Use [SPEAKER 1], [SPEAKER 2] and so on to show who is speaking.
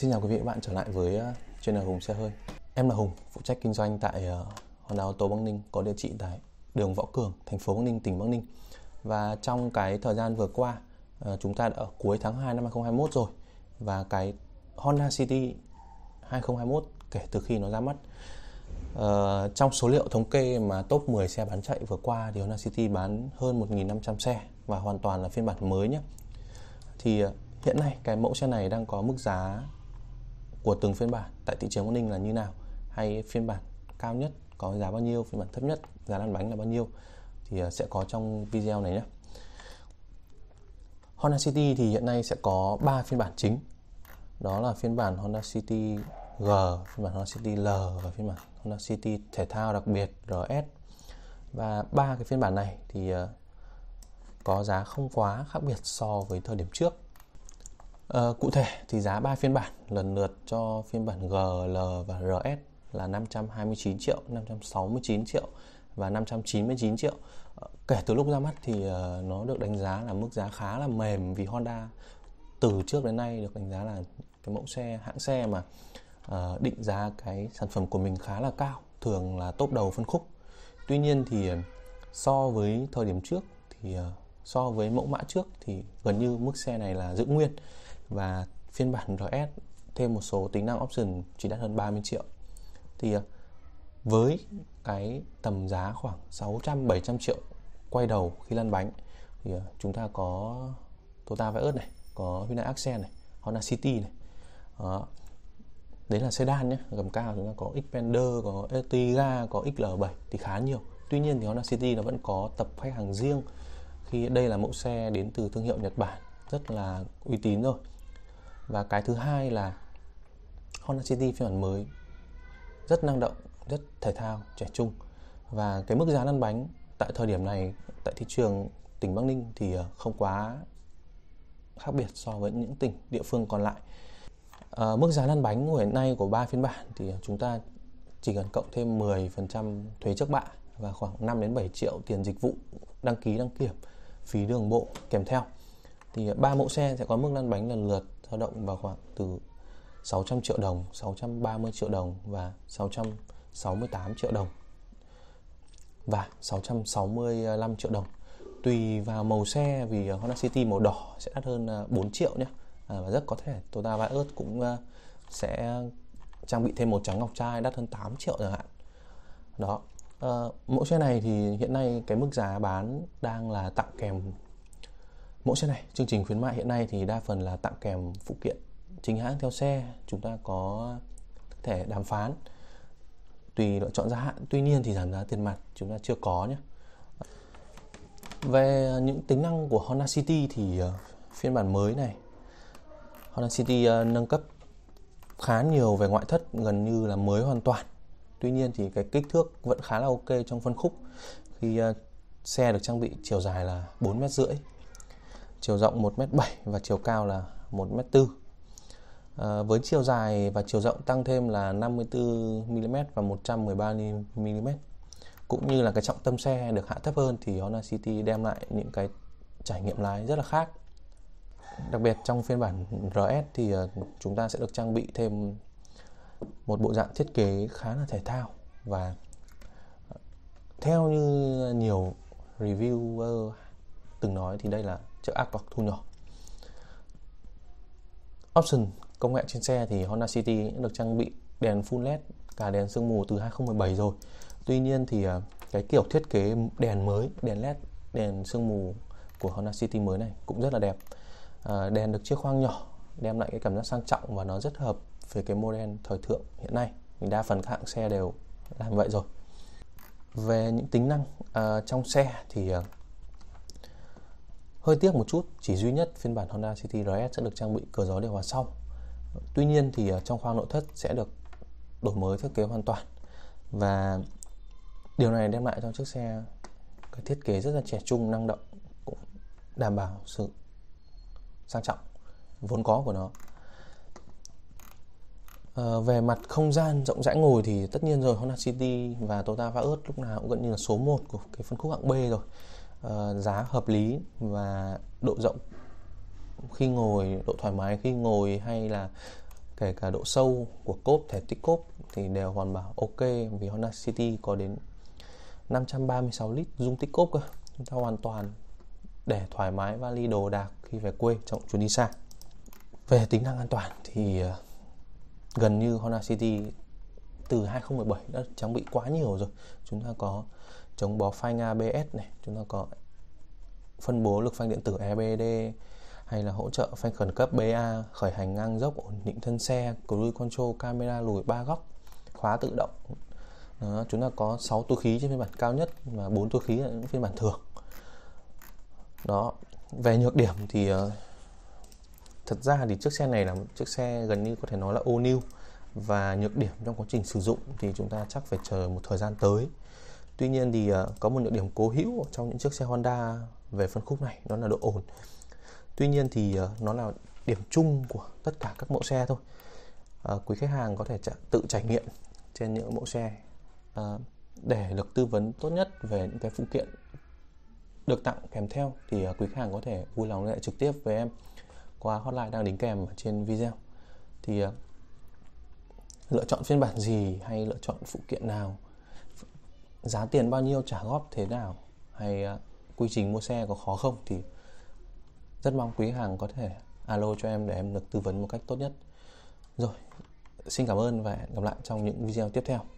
[SPEAKER 1] Xin chào quý vị và các bạn trở lại với ờ, chuyên là Hùng xe hơi. Em là Hùng, phụ trách kinh doanh tại ờ, Honda ô tô Bắc Ninh có địa chỉ tại đường Võ Cường, thành phố Bắc Ninh, tỉnh Bắc Ninh. Và trong cái thời gian vừa qua, ờ, chúng ta đã ở cuối tháng 2 năm 2021 rồi và cái Honda City 2021 kể từ khi nó ra mắt Uh, trong số liệu thống kê mà top 10 xe bán chạy vừa qua thì Honda City bán hơn 1.500 xe và hoàn toàn là phiên bản mới nhé. Thì hiện nay cái mẫu xe này đang có mức giá của từng phiên bản tại thị trường Bắc Ninh là như nào hay phiên bản cao nhất có giá bao nhiêu phiên bản thấp nhất giá lăn bánh là bao nhiêu thì à, sẽ có trong video này nhé Honda City thì hiện nay sẽ có 3 phiên bản chính đó là phiên bản Honda City G, phiên bản Honda City L và phiên bản Honda City thể thao đặc biệt RS và ba cái phiên bản này thì à, có giá không quá khác biệt so với thời điểm trước À, cụ thể thì giá ba phiên bản lần lượt cho phiên bản GL và RS là 529 triệu, 569 triệu và 599 triệu. Ờ, kể từ lúc ra mắt thì ờ, nó được đánh giá là mức giá khá là mềm vì Honda từ trước đến nay được đánh giá là cái mẫu xe hãng xe mà định giá cái sản phẩm của mình khá là cao, thường là top đầu phân khúc. Tuy nhiên thì so với thời điểm trước thì so với mẫu mã trước thì gần như mức xe này là giữ nguyên và phiên bản RS thêm một số tính năng option chỉ đắt hơn 30 triệu thì ờ, với cái tầm giá khoảng 600 700 triệu quay đầu khi lăn bánh thì ờ, chúng ta có Toyota Vios này, có Hyundai Accent này, Honda City này. Đó. Ờ, đấy là sedan nhé, gầm cao chúng ta có Xpander, có Etiga, có XL7 thì khá nhiều. Tuy nhiên thì Honda City nó vẫn có tập khách hàng riêng khi đây là mẫu xe đến từ thương hiệu Nhật Bản rất là uy tín rồi và cái thứ hai là Honda City phiên bản mới rất năng động rất thể thao trẻ trung và cái mức giá lăn bánh tại thời điểm này tại thị trường tỉnh Bắc Ninh thì ờ, không quá khác biệt so với những tỉnh địa phương còn lại à, mức giá lăn bánh hiện nay của ba phiên bản thì chúng ta chỉ cần cộng thêm 10% thuế trước bạ và khoảng 5 đến 7 triệu tiền dịch vụ đăng ký đăng kiểm phí đường bộ kèm theo thì ba mẫu xe sẽ có mức lăn bánh lần lượt dao động vào khoảng từ 600 triệu đồng, 630 triệu đồng và 668 triệu đồng và 665 triệu đồng. Tùy vào màu xe vì Honda City màu đỏ sẽ đắt hơn 4 à, triệu nhé. À, và rất có thể Toyota Vios cũng à, sẽ trang bị thêm một trắng ngọc trai đắt hơn 8 triệu chẳng hạn. Đó. À, mẫu xe này thì hiện nay cái mức giá bán đang là tặng kèm mẫu xe này chương trình khuyến mại hiện nay thì đa phần là tặng kèm phụ kiện chính hãng theo xe chúng ta có thể đàm phán tùy lựa chọn gia hạn tuy nhiên thì giảm giá tiền mặt chúng ta chưa có nhé về những tính năng của Honda City thì ờ, phiên bản mới này Honda City ờ, nâng cấp khá nhiều về ngoại thất gần như là mới hoàn toàn tuy nhiên thì cái kích thước vẫn khá là ok trong phân khúc khi ờ, xe được trang bị chiều dài là 4 mét rưỡi chiều rộng 1m7 và chiều cao là 1m4 à, ờ, với chiều dài và chiều rộng tăng thêm là 54mm và 113mm cũng như là cái trọng tâm xe được hạ thấp hơn thì Honda City đem lại những cái trải nghiệm lái rất là khác đặc biệt trong phiên bản RS thì ờ, chúng ta sẽ được trang bị thêm một bộ dạng thiết kế khá là thể thao và ờ, theo như nhiều reviewer từng nói thì đây là trợ chiếc hoặc thu nhỏ option công nghệ trên xe thì Honda City được trang bị đèn full led cả đèn sương mù từ 2017 rồi tuy nhiên thì à, cái kiểu thiết kế đèn mới đèn led đèn sương mù của Honda City mới này cũng rất là đẹp à, đèn được chiếc khoang nhỏ đem lại cái cảm giác sang trọng và nó rất hợp với cái model thời thượng hiện nay đa phần các hãng xe đều làm vậy rồi về những tính năng à, trong xe thì à, Hơi tiếc một chút, chỉ duy nhất phiên bản Honda City RS sẽ được trang bị cửa gió điều hòa sau. Tuy nhiên thì ờ, trong khoang nội thất sẽ được đổi mới thiết kế hoàn toàn và điều này đem lại cho chiếc xe cái thiết kế rất là trẻ trung, năng động, cũng đảm bảo sự sang trọng vốn có của nó. À, về mặt không gian rộng rãi ngồi thì tất nhiên rồi Honda City và Toyota Vios lúc nào cũng gần như là số 1 của cái phân khúc hạng B rồi Ờ, giá hợp lý và độ rộng khi ngồi độ thoải mái khi ngồi hay là kể cả độ sâu của cốp thể tích cốp thì đều hoàn bảo ok vì Honda City có đến 536 lít dung tích cốp cơ chúng ta hoàn toàn để thoải mái vali đồ đạc khi về quê trong chuyến đi xa về tính năng an toàn thì ờ, gần như Honda City từ 2017 đã trang bị quá nhiều rồi chúng ta có chống bó phanh ABS này chúng ta có phân bố lực phanh điện tử EBD hay là hỗ trợ phanh khẩn cấp BA khởi hành ngang dốc ổn định thân xe cruise control camera lùi ba góc khóa tự động đó, chúng ta có 6 túi khí trên phiên bản cao nhất và 4 túi khí ở những phiên bản thường đó về nhược điểm thì uh, thật ra thì chiếc xe này là một chiếc xe gần như có thể nói là ô new và nhược điểm trong quá trình sử dụng thì chúng ta chắc phải chờ một thời gian tới tuy nhiên thì ờ, có một nhược điểm cố hữu trong những chiếc xe Honda về phân khúc này đó là độ ổn. tuy nhiên thì ờ, nó là điểm chung của tất cả các mẫu xe thôi ờ, quý khách hàng có thể tự trải nghiệm trên những mẫu xe để được tư vấn tốt nhất về những cái phụ kiện được tặng kèm theo thì quý khách hàng có thể vui lòng liên hệ trực tiếp với em qua hotline đang đính kèm trên video thì lựa chọn phiên bản gì hay lựa chọn phụ kiện nào giá tiền bao nhiêu trả góp thế nào hay à, quy trình mua xe có khó không thì rất mong quý hàng có thể alo cho em để em được tư vấn một cách tốt nhất rồi xin cảm ơn và hẹn gặp lại trong những video tiếp theo